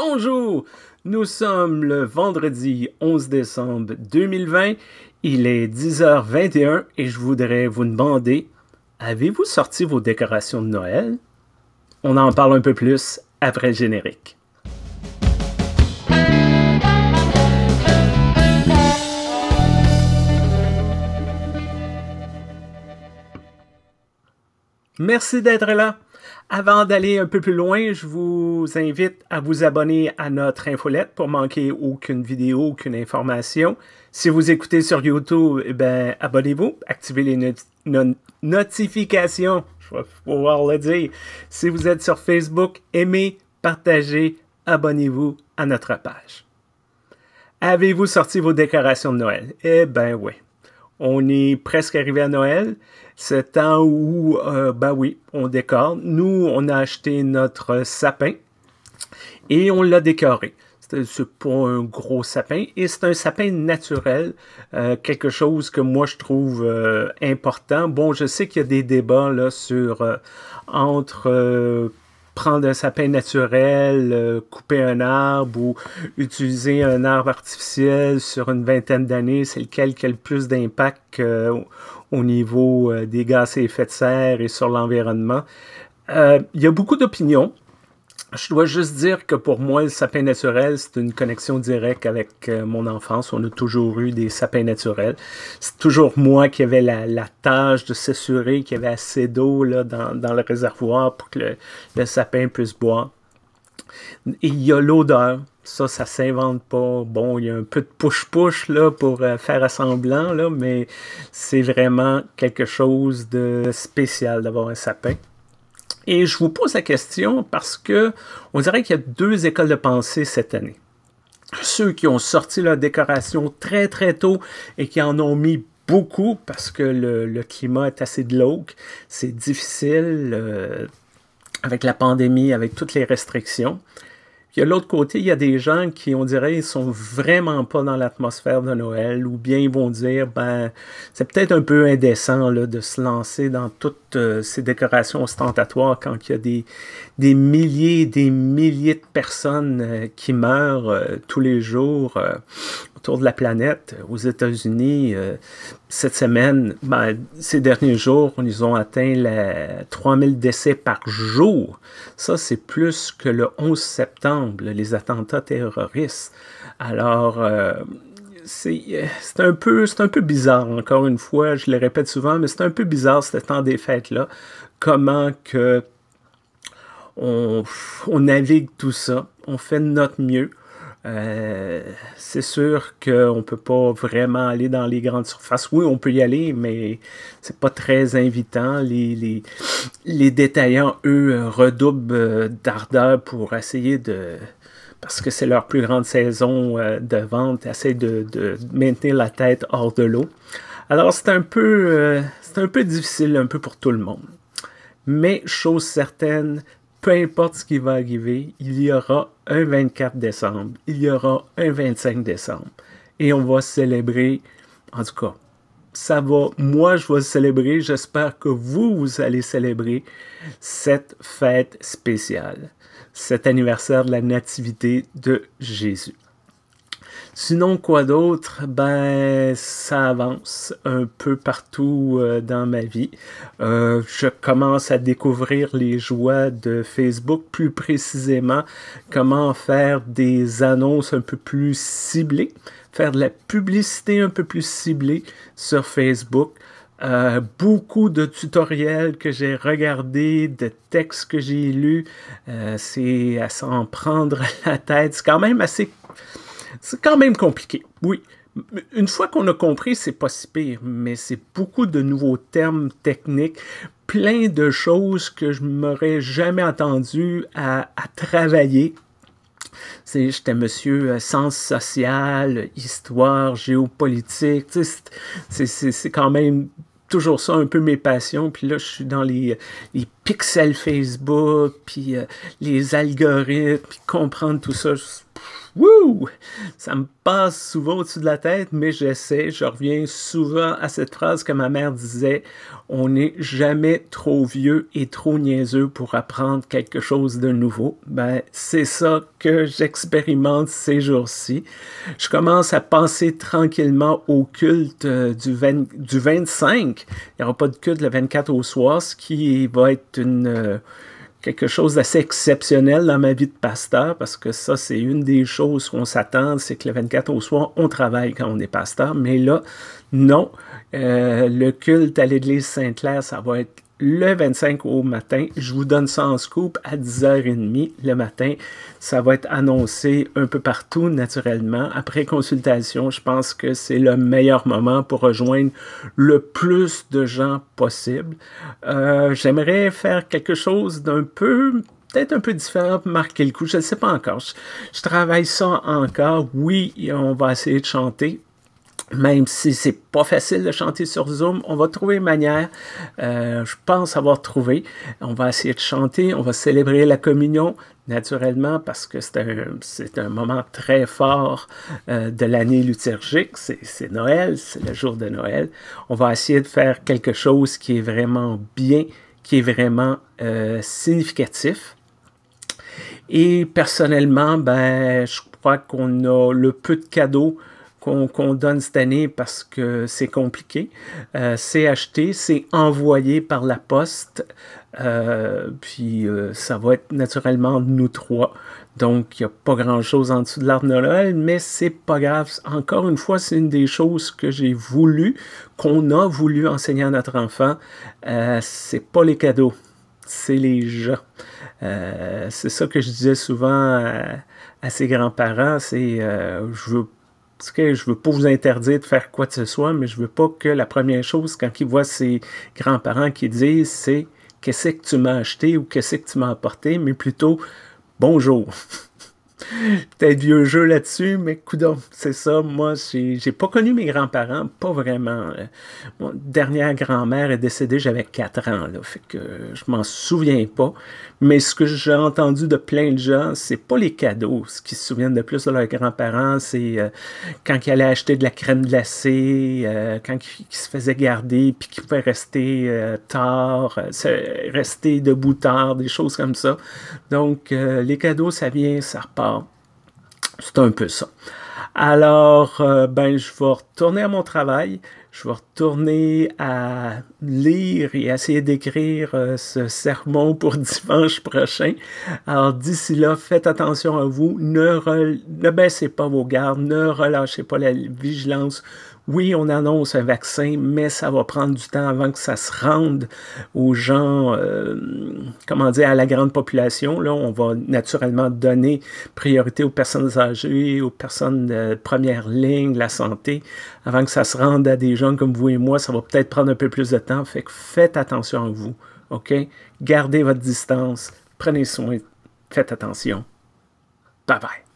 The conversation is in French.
Bonjour! Nous sommes le vendredi 11 décembre 2020. Il est 10h21 et je voudrais vous demander, avez-vous sorti vos décorations de Noël? On en parle un peu plus après le générique. Merci d'être là. Avant d'aller un peu plus loin, je vous invite à vous abonner à notre infolette pour manquer aucune vidéo, aucune information. Si vous écoutez sur YouTube, eh ben, abonnez-vous, activez les notifications, je vais pouvoir le dire. Si vous êtes sur Facebook, aimez, partagez, abonnez-vous à notre page. Avez-vous sorti vos décorations de Noël? Eh bien, oui. On est presque arrivé à Noël. C'est temps où, bah oui, on décore. Nous, on a acheté notre sapin et on l'a décoré. C'est pas un gros sapin et c'est un sapin naturel, euh, quelque chose que moi je trouve euh, important. Bon, je sais qu'il y a des débats là sur entre prendre un sapin naturel, euh, couper un arbre ou utiliser un arbre artificiel sur une vingtaine d'années, c'est lequel qui a le plus d'impact euh, au niveau euh, des gaz à effet de serre et sur l'environnement. Il y a beaucoup d'opinions je dois juste dire que pour moi, le sapin naturel, c'est une connexion directe avec euh, mon enfance. On a toujours eu des sapins naturels. C'est toujours moi qui avais la, tâche de s'assurer qu'il y avait assez d'eau dans, dans le réservoir pour que le, sapin puisse boire. il y a l'odeur. Ça, ça s'invente pas. Bon, il y a un peu de push-push là pour euh, faire assemblant, là, mais c'est vraiment quelque chose de spécial d'avoir un sapin. Et je vous pose la question parce que on dirait qu'il y a deux écoles de pensée cette année. Ceux qui ont sorti leur décoration très très tôt et qui en ont mis beaucoup parce que le, climat est assez glauque, c'est difficile euh, avec la pandémie, avec toutes les restrictions y de l'autre côté, il y a des gens qui, on dirait, ils sont vraiment pas dans l'atmosphère de Noël, ou bien ils vont dire, ben, c'est peut-être un peu indécent là, de se lancer dans toutes euh, ces décorations ostentatoires quand il y a des, des milliers des milliers de personnes euh, qui meurent euh, tous les jours autour de la planète, euh, aux États-Unis, euh, cette semaine, ben, ces derniers jours, ils ont atteint les 3000 décès par jour. Ça, c'est plus que le 11 septembre, les attentats terroristes. Alors, euh, c'est un peu un peu bizarre encore une fois je le répète souvent mais c'est un peu bizarre ce temps des fêtes là comment que on, on, navigue tout ça on fait de notre mieux euh, c'est sûr qu'on ne peut pas vraiment aller dans les grandes surfaces. Oui, on peut y aller, mais c'est pas très invitant. Les, détaillants, eux, redoublent euh, d'ardeur pour essayer de... Parce que c'est leur plus grande saison euh, de vente, essayer de, de maintenir la tête hors de l'eau. Alors c'est un, peu, c'est un peu difficile, un peu pour tout le monde. Mais chose certaine, peu importe ce qui va arriver, il y aura un 24 décembre, il y aura un 25 décembre. Et on va célébrer, en tout cas, ça va, moi je vais célébrer, j'espère que vous, vous allez célébrer cette fête spéciale, cet anniversaire de la Nativité de Jésus. Sinon, quoi d'autre? Ben, ça avance un peu partout euh, dans ma vie. Euh, je commence à découvrir les joies de Facebook, plus précisément comment faire des annonces un peu plus ciblées, faire de la publicité un peu plus ciblée sur Facebook. Euh, beaucoup de tutoriels que j'ai regardés, de textes que j'ai lus. c'est à s'en prendre la tête. C'est quand même assez c'est quand même compliqué, oui. Une fois qu'on a compris, c'est pas si pire, mais c'est beaucoup de nouveaux termes techniques, plein de choses que je m'aurais jamais entendu à, à travailler J'étais monsieur euh, sens social, histoire, géopolitique. C'est quand même toujours ça un peu mes passions. Puis là, je suis dans les, pixels Facebook, puis euh, les algorithmes, puis comprendre tout ça. Wouh! Ça me passe souvent au-dessus de la tête, mais j'essaie. Je reviens souvent à cette phrase que ma mère disait On n'est jamais trop vieux et trop niaiseux pour apprendre quelque chose de nouveau. Ben, c'est ça que j'expérimente ces jours-ci. Je commence à penser tranquillement au culte euh, du, du 25. Il n'y aura pas de culte le 24 au soir, ce qui va être une. Euh, quelque chose d'assez exceptionnel dans ma vie de pasteur, parce que ça, c'est une des choses qu'on s'attend, c'est que le 24 au soir, on travaille quand on est pasteur, mais là, non. Euh, le culte à l'église Sainte-Claire, ça va être le 25 au matin. Je vous donne ça en scoop à 10h30 le matin. Ça va être annoncé un peu partout naturellement. Après consultation, je pense que c'est le meilleur moment pour rejoindre le plus de gens possible. Euh, j'aimerais faire quelque chose d'un peu peut-être un peu différent pour marquer le coup. Je ne sais pas encore. je, travaille ça encore. Oui, on va essayer de chanter même si c'est pas facile de chanter sur Zoom, on va trouver une manière. Euh, je pense avoir trouvé. On va essayer de chanter, on va célébrer la communion naturellement parce que c'est un, moment très fort euh, de l'année liturgique. C'est Noël, c'est le jour de Noël. On va essayer de faire quelque chose qui est vraiment bien, qui est vraiment euh, significatif. Et personnellement, ben, je crois qu'on a le peu de cadeaux qu'on donne cette année parce que c'est compliqué. Euh, c'est acheté, c'est envoyé par la poste. Euh, puis euh, ça va être naturellement nous trois. Donc, il n'y a pas grand-chose en dessous de l'art de Noël, mais c'est pas grave. Encore une fois, c'est une des choses que j'ai voulu, qu'on a voulu enseigner à notre enfant. c'est pas les cadeaux, c'est les gens. c'est ça que je disais souvent à, ses grands-parents, c'est je veux parce que je veux pas vous interdire de faire quoi que ce soit, mais je veux pas que la première chose, quand il voit ses grands-parents qui disent, c'est qu'est-ce que tu m'as acheté ou qu'est-ce que tu m'as apporté, mais plutôt bonjour. peut-être vieux jeu là-dessus, mais coudon, c'est ça. Moi, j'ai pas connu mes grands-parents, pas vraiment. Euh, mon dernière grand-mère est décédée, j'avais 4 ans, là, fait que je m'en souviens pas. Mais ce que j'ai entendu de plein de gens, c'est pas les cadeaux. Ce qui se souviennent de plus de leurs grands-parents, c'est euh, quand ils allaient acheter de la crème glacée, euh, quand ils, se faisaient garder, puis qu'ils pouvaient rester tard, rester debout tard, des choses comme ça. Donc, les cadeaux, ça vient, ça repart. C'est un peu ça. Alors, euh, ben, je retourner à mon travail, je vais retourner à lire et essayer d'écrire euh, ce sermon pour dimanche prochain. Alors d'ici là, faites attention à vous, ne, baissez pas vos gardes, ne relâchez pas la vigilance. Oui, on annonce un vaccin, mais ça va prendre du temps avant que ça se rende aux gens, euh, comment dire, à la grande population. Là, on va naturellement donner priorité aux personnes âgées, aux personnes de première ligne, la santé avant que ça se rende à des gens comme vous et moi, ça va peut-être prendre un peu plus de temps. Fait que faites attention à vous. OK? Gardez votre distance. Prenez soin. Faites attention. Bye bye.